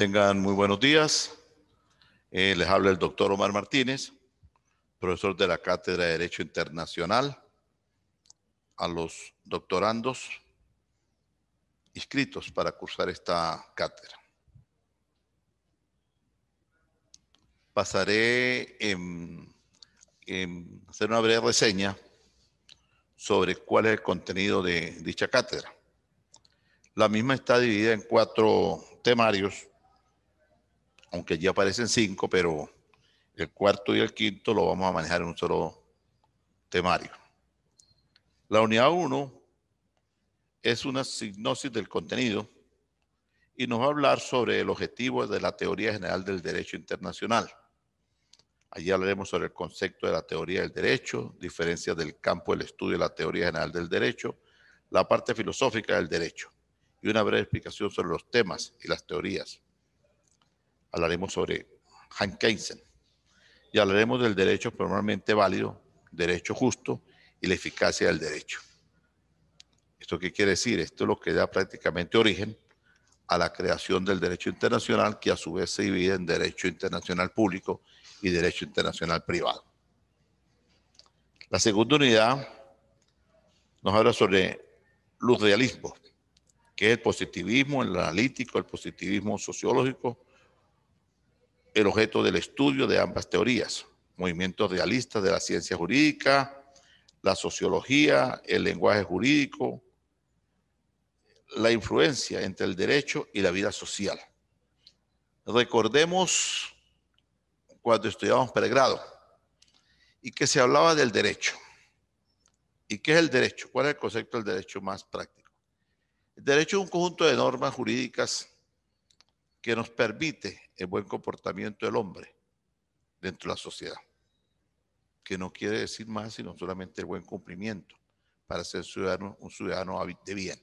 Tengan muy buenos días. Eh, les habla el doctor Omar Martínez, profesor de la Cátedra de Derecho Internacional. A los doctorandos inscritos para cursar esta cátedra. Pasaré en, en hacer una breve reseña sobre cuál es el contenido de dicha cátedra. La misma está dividida en cuatro temarios aunque ya aparecen cinco, pero el cuarto y el quinto lo vamos a manejar en un solo temario. La unidad 1 es una sinopsis del contenido y nos va a hablar sobre el objetivo de la teoría general del derecho internacional. Allí hablaremos sobre el concepto de la teoría del derecho, diferencias del campo del estudio de la teoría general del derecho, la parte filosófica del derecho y una breve explicación sobre los temas y las teorías hablaremos sobre Hankeisen y hablaremos del derecho formalmente válido, derecho justo y la eficacia del derecho. ¿Esto qué quiere decir? Esto es lo que da prácticamente origen a la creación del derecho internacional, que a su vez se divide en derecho internacional público y derecho internacional privado. La segunda unidad nos habla sobre los realismos, que es el positivismo el analítico, el positivismo sociológico, el objeto del estudio de ambas teorías, movimientos realistas de la ciencia jurídica, la sociología, el lenguaje jurídico, la influencia entre el derecho y la vida social. Recordemos cuando estudiábamos pregrado y que se hablaba del derecho. ¿Y qué es el derecho? ¿Cuál es el concepto del derecho más práctico? El derecho es un conjunto de normas jurídicas que nos permite el buen comportamiento del hombre dentro de la sociedad, que no quiere decir más sino solamente el buen cumplimiento para ser ciudadano, un ciudadano de bien.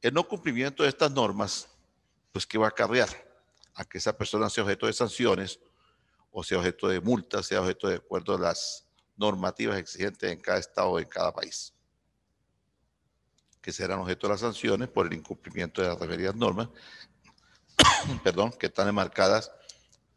El no cumplimiento de estas normas, pues que va a acarrear a que esa persona sea objeto de sanciones o sea objeto de multas, sea objeto de acuerdo a las normativas exigentes en cada estado o en cada país, que serán objeto de las sanciones por el incumplimiento de las referidas normas perdón, que están enmarcadas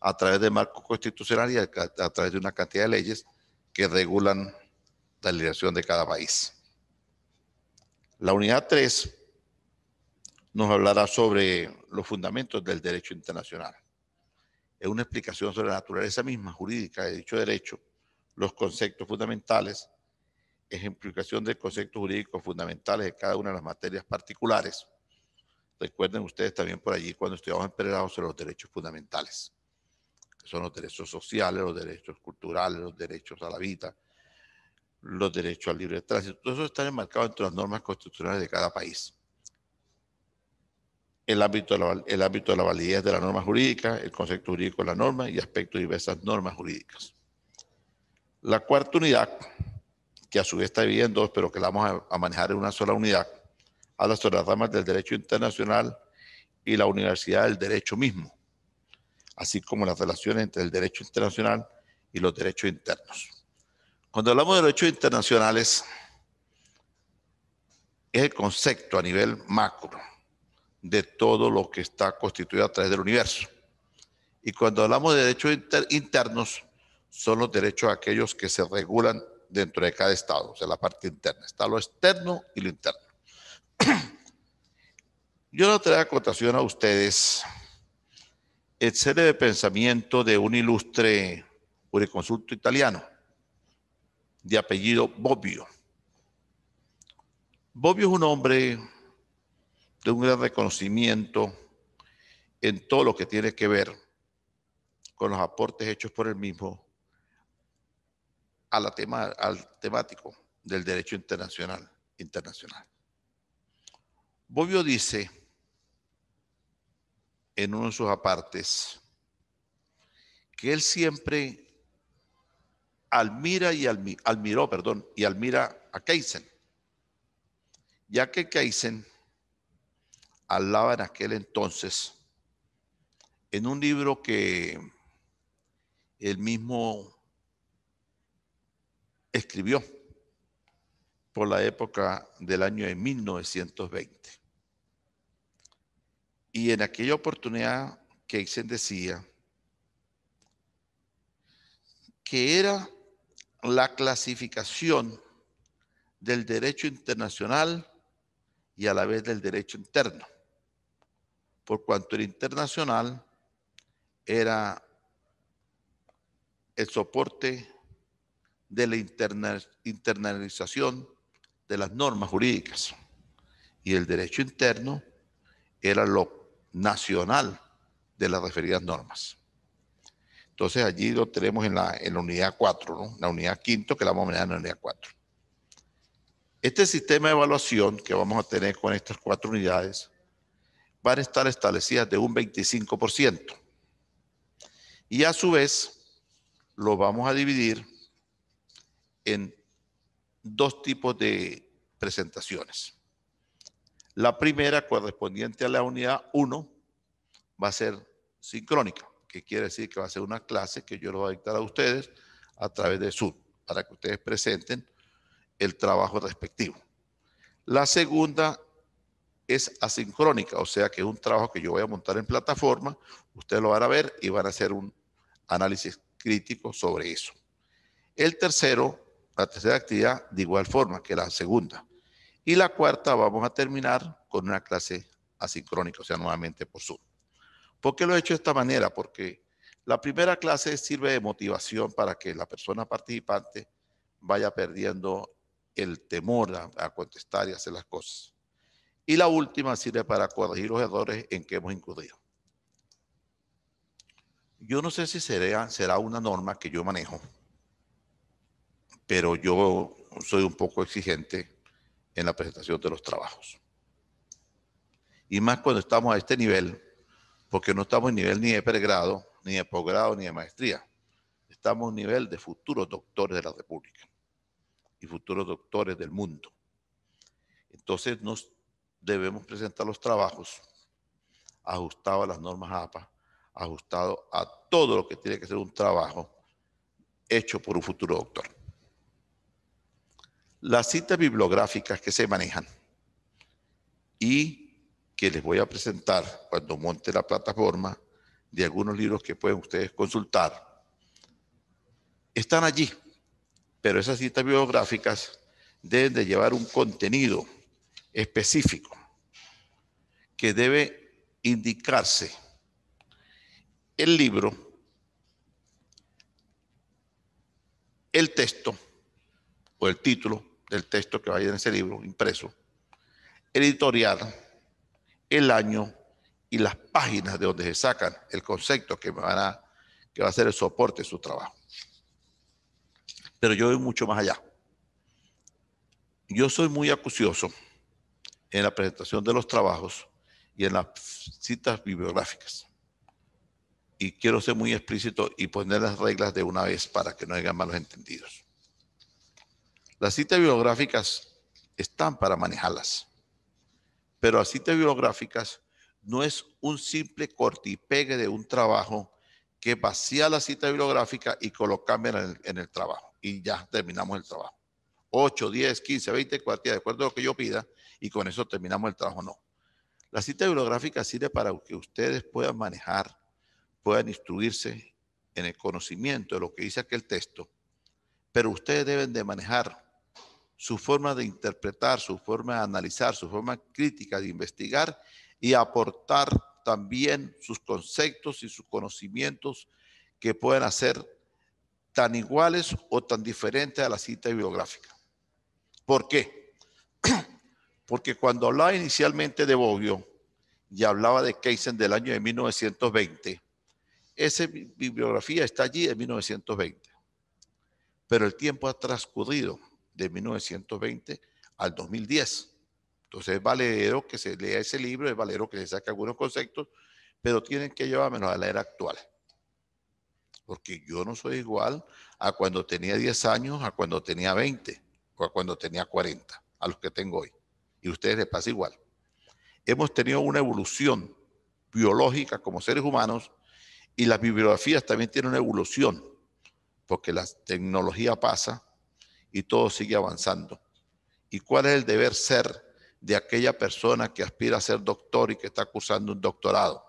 a través del marco constitucional y a, través de una cantidad de leyes que regulan la legislación de cada país. La unidad 3 nos hablará sobre los fundamentos del derecho internacional. Es una explicación sobre la naturaleza misma jurídica de dicho derecho, los conceptos fundamentales, ejemplificación de conceptos jurídicos fundamentales de cada una de las materias particulares, Recuerden ustedes también por allí cuando estudiamos en sobre los derechos fundamentales, que son los derechos sociales, los derechos culturales, los derechos a la vida, los derechos al libre tránsito. Todo eso está enmarcado entre las normas constitucionales de cada país. El ámbito, de la, el ámbito de la validez de la norma jurídica, el concepto jurídico de la norma y aspectos de diversas normas jurídicas. La cuarta unidad, que a su vez está dividida en dos, pero que la vamos a manejar en una sola unidad, a las las ramas del derecho internacional y la Universidad del Derecho mismo, así como las relaciones entre el derecho internacional y los derechos internos. Cuando hablamos de derechos internacionales, es el concepto a nivel macro de todo lo que está constituido a través del universo. Y cuando hablamos de derechos internos, son los derechos aquellos que se regulan dentro de cada Estado, o sea, la parte interna. Está lo externo y lo interno. Yo no traigo acotación a ustedes el de pensamiento de un ilustre jurisconsulto italiano de apellido Bobbio. Bobbio es un hombre de un gran reconocimiento en todo lo que tiene que ver con los aportes hechos por él mismo a tema, al temático del derecho internacional. internacional. Bobbio dice en uno de sus apartes que él siempre admira y almiró, admiró, perdón, y admira a Keisen, ya que Keisen hablaba en aquel entonces en un libro que él mismo escribió por la época del año de 1920. Y en aquella oportunidad, que se decía que era la clasificación del derecho internacional y a la vez del derecho interno, por cuanto el internacional era el soporte de la interna internalización de las normas jurídicas y el derecho interno era lo nacional de las referidas normas. Entonces allí lo tenemos en la, unidad 4, ¿no? la unidad quinto que la vamos a ver en la unidad 4. Este sistema de evaluación que vamos a tener con estas cuatro unidades van a estar establecidas de un 25%. Y a su vez, lo vamos a dividir en dos tipos de presentaciones. La primera correspondiente a la unidad 1 va a ser sincrónica, que quiere decir que va a ser una clase que yo lo voy a dictar a ustedes a través de Zoom, para que ustedes presenten el trabajo respectivo. La segunda es asincrónica, o sea que es un trabajo que yo voy a montar en plataforma, ustedes lo van a ver y van a hacer un análisis crítico sobre eso. El tercero, la tercera actividad, de igual forma que la segunda. Y la cuarta vamos a terminar con una clase asincrónica, o sea, nuevamente por Zoom. ¿Por qué lo he hecho de esta manera? Porque la primera clase sirve de motivación para que la persona participante vaya perdiendo el temor a, contestar y hacer las cosas. Y la última sirve para corregir los errores en que hemos incurrido. Yo no sé si será una norma que yo manejo, pero yo soy un poco exigente en la presentación de los trabajos. Y más cuando estamos a este nivel, porque no estamos en nivel ni de pregrado, ni de posgrado, ni de maestría. Estamos en nivel de futuros doctores de la República y futuros doctores del mundo. Entonces nos debemos presentar los trabajos ajustados a las normas APA, ajustados a todo lo que tiene que ser un trabajo hecho por un futuro doctor las citas bibliográficas que se manejan y que les voy a presentar cuando monte la plataforma de algunos libros que pueden ustedes consultar, están allí, pero esas citas bibliográficas deben de llevar un contenido específico que debe indicarse. El libro, el texto o el título del texto que va a ir en ese libro impreso, editorial, el año y las páginas de donde se sacan el concepto que, a, que va a ser el soporte de su trabajo. Pero yo voy mucho más allá. Yo soy muy acucioso en la presentación de los trabajos y en las citas bibliográficas. Y quiero ser muy explícito y poner las reglas de una vez para que no haya malos entendidos. Las citas bibliográficas están para manejarlas, pero las citas bibliográficas no es un simple cortipegue y pegue de un trabajo que vacía la cita bibliográfica y colocarme en el, trabajo. Y ya terminamos el trabajo. 8, 10, 15, 20 cuartillas, de acuerdo a lo que yo pida, y con eso terminamos el trabajo. No. La cita bibliográfica sirve para que ustedes puedan manejar, puedan instruirse en el conocimiento de lo que dice aquel texto, pero ustedes deben de manejar su forma de interpretar, su forma de analizar, su forma crítica de investigar y aportar también sus conceptos y sus conocimientos que pueden hacer tan iguales o tan diferentes a la cita biográfica. ¿Por qué? Porque cuando hablaba inicialmente de Bobbio y hablaba de Keisen del año de 1920, esa bibliografía está allí en 1920, pero el tiempo ha transcurrido de 1920 al 2010. Entonces es valero que se lea ese libro, es valero que se saque algunos conceptos, pero tienen que llevármelos a la era actual. Porque yo no soy igual a cuando tenía 10 años, a cuando tenía 20 o a cuando tenía 40, a los que tengo hoy. Y a ustedes les pasa igual. Hemos tenido una evolución biológica como seres humanos y las bibliografías también tienen una evolución, porque la tecnología pasa, y todo sigue avanzando. ¿Y cuál es el deber ser de aquella persona que aspira a ser doctor y que está cursando un doctorado?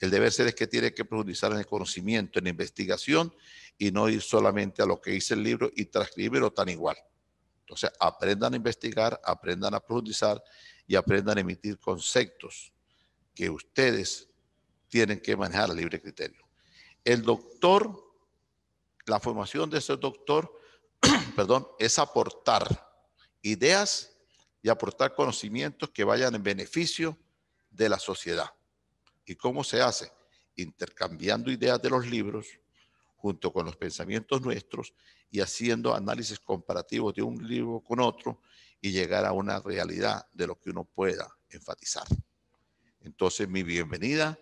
El deber ser es que tiene que profundizar en el conocimiento, en la investigación y no ir solamente a lo que dice el libro y transcribirlo tan igual. Entonces, aprendan a investigar, aprendan a profundizar y aprendan a emitir conceptos que ustedes tienen que manejar a libre criterio. El doctor, la formación de ese doctor perdón, es aportar ideas y aportar conocimientos que vayan en beneficio de la sociedad. ¿Y cómo se hace? Intercambiando ideas de los libros junto con los pensamientos nuestros y haciendo análisis comparativos de un libro con otro y llegar a una realidad de lo que uno pueda enfatizar. Entonces, mi bienvenida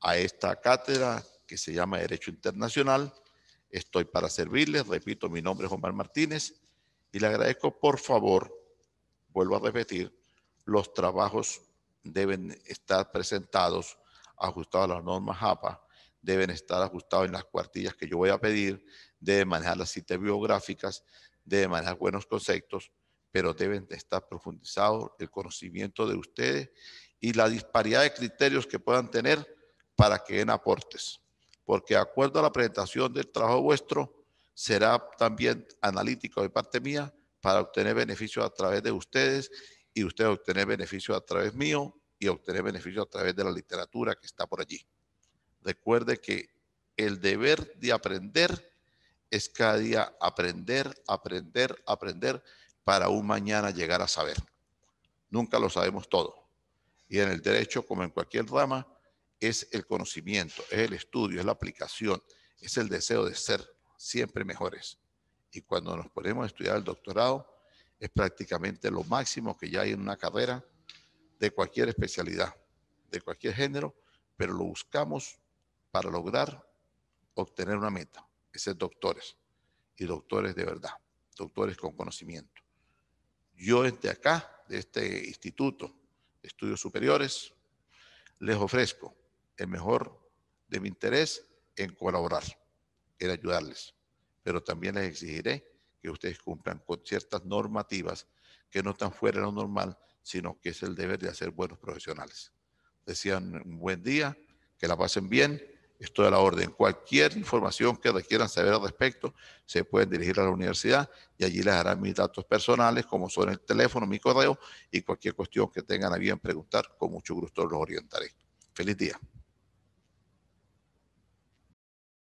a esta cátedra que se llama Derecho Internacional Estoy para servirles. Repito, mi nombre es Omar Martínez y le agradezco, por favor, vuelvo a repetir, los trabajos deben estar presentados ajustados a las normas APA, deben estar ajustados en las cuartillas que yo voy a pedir, deben manejar las citas biográficas, deben manejar buenos conceptos, pero deben estar profundizados el conocimiento de ustedes y la disparidad de criterios que puedan tener para que den aportes porque de acuerdo a la presentación del trabajo vuestro, será también analítico de parte mía para obtener beneficios a través de ustedes y ustedes obtener beneficios a través mío y obtener beneficios a través de la literatura que está por allí. Recuerde que el deber de aprender es cada día aprender, aprender, aprender para un mañana llegar a saber. Nunca lo sabemos todo. Y en el derecho, como en cualquier rama, es el conocimiento, es el estudio, es la aplicación, es el deseo de ser siempre mejores. Y cuando nos ponemos a estudiar el doctorado, es prácticamente lo máximo que ya hay en una carrera de cualquier especialidad, de cualquier género, pero lo buscamos para lograr obtener una meta, es ser doctores, y doctores de verdad, doctores con conocimiento. Yo desde acá, de este instituto de estudios superiores, les ofrezco el mejor de mi interés en colaborar, en ayudarles. Pero también les exigiré que ustedes cumplan con ciertas normativas que no están fuera de lo normal, sino que es el deber de hacer buenos profesionales. Decían un buen día, que la pasen bien, estoy a la orden. Cualquier información que requieran saber al respecto, se pueden dirigir a la universidad y allí les harán mis datos personales, como son el teléfono, mi correo y cualquier cuestión que tengan a bien preguntar, con mucho gusto los orientaré. Feliz día.